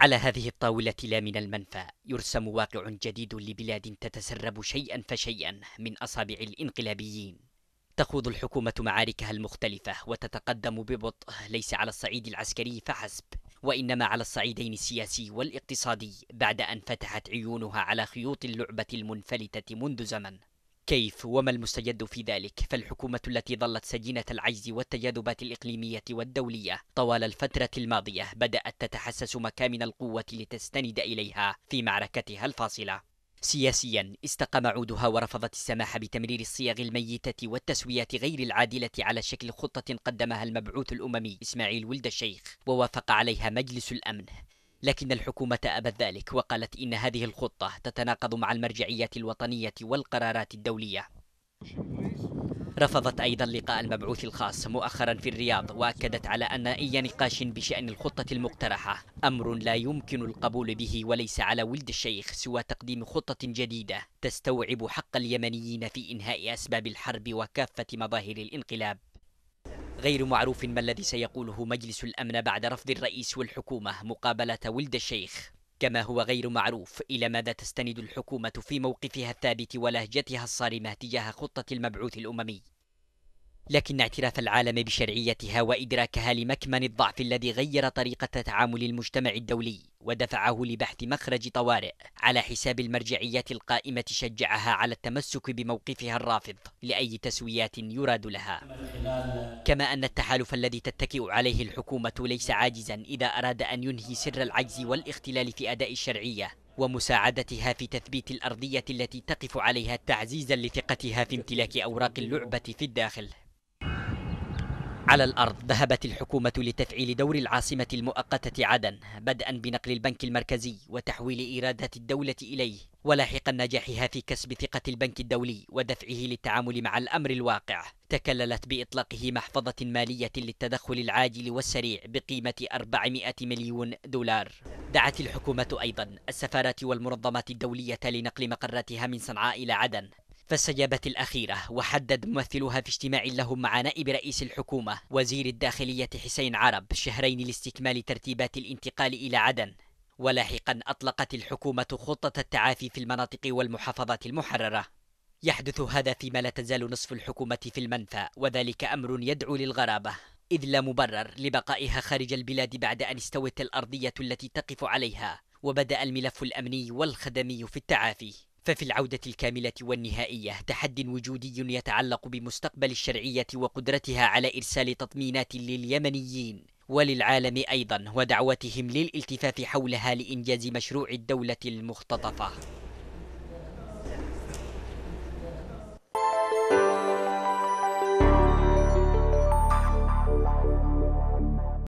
على هذه الطاولة لا من المنفى يرسم واقع جديد لبلاد تتسرب شيئا فشيئا من أصابع الإنقلابيين تخوض الحكومة معاركها المختلفة وتتقدم ببطء ليس على الصعيد العسكري فحسب وإنما على الصعيدين السياسي والاقتصادي بعد أن فتحت عيونها على خيوط اللعبة المنفلتة منذ زمن كيف وما المستجد في ذلك فالحكومة التي ظلت سجينة العجز والتجاذبات الإقليمية والدولية طوال الفترة الماضية بدأت تتحسس مكامن القوة لتستند إليها في معركتها الفاصلة سياسيا استقام عودها ورفضت السماح بتمرير الصيغ الميتة والتسوية غير العادلة على شكل خطة قدمها المبعوث الأممي إسماعيل ولد الشيخ ووافق عليها مجلس الأمن لكن الحكومة أبت ذلك وقالت إن هذه الخطة تتناقض مع المرجعيات الوطنية والقرارات الدولية رفضت أيضا لقاء المبعوث الخاص مؤخرا في الرياض وأكدت على أن أي نقاش بشأن الخطة المقترحة أمر لا يمكن القبول به وليس على ولد الشيخ سوى تقديم خطة جديدة تستوعب حق اليمنيين في إنهاء أسباب الحرب وكافة مظاهر الانقلاب غير معروف ما الذي سيقوله مجلس الأمن بعد رفض الرئيس والحكومة مقابلة ولد الشيخ كما هو غير معروف إلى ماذا تستند الحكومة في موقفها الثابت ولهجتها الصارمة تجاه خطة المبعوث الأممي لكن اعتراف العالم بشرعيتها وادراكها لمكمن الضعف الذي غير طريقه تعامل المجتمع الدولي ودفعه لبحث مخرج طوارئ على حساب المرجعيات القائمه شجعها على التمسك بموقفها الرافض لاي تسويات يراد لها كما ان التحالف الذي تتكئ عليه الحكومه ليس عاجزا اذا اراد ان ينهي سر العجز والاختلال في اداء الشرعيه ومساعدتها في تثبيت الارضيه التي تقف عليها تعزيزا لثقتها في امتلاك اوراق اللعبه في الداخل على الأرض ذهبت الحكومة لتفعيل دور العاصمة المؤقتة عدن بدءا بنقل البنك المركزي وتحويل إيرادات الدولة إليه ولاحقا نجاحها في كسب ثقة البنك الدولي ودفعه للتعامل مع الأمر الواقع تكللت بإطلاقه محفظة مالية للتدخل العاجل والسريع بقيمة 400 مليون دولار دعت الحكومة أيضا السفارات والمنظمات الدولية لنقل مقراتها من صنعاء إلى عدن فاستجابت الأخيرة وحدد ممثلها في اجتماع لهم مع نائب رئيس الحكومة وزير الداخلية حسين عرب شهرين لاستكمال ترتيبات الانتقال إلى عدن ولاحقا أطلقت الحكومة خطة التعافي في المناطق والمحافظات المحررة يحدث هذا فيما لا تزال نصف الحكومة في المنفى وذلك أمر يدعو للغرابة إذ لا مبرر لبقائها خارج البلاد بعد أن استوت الأرضية التي تقف عليها وبدأ الملف الأمني والخدمي في التعافي ففي العودة الكاملة والنهائية تحد وجودي يتعلق بمستقبل الشرعية وقدرتها على إرسال تطمينات لليمنيين وللعالم أيضا ودعوتهم للالتفاف حولها لإنجاز مشروع الدولة المختطفة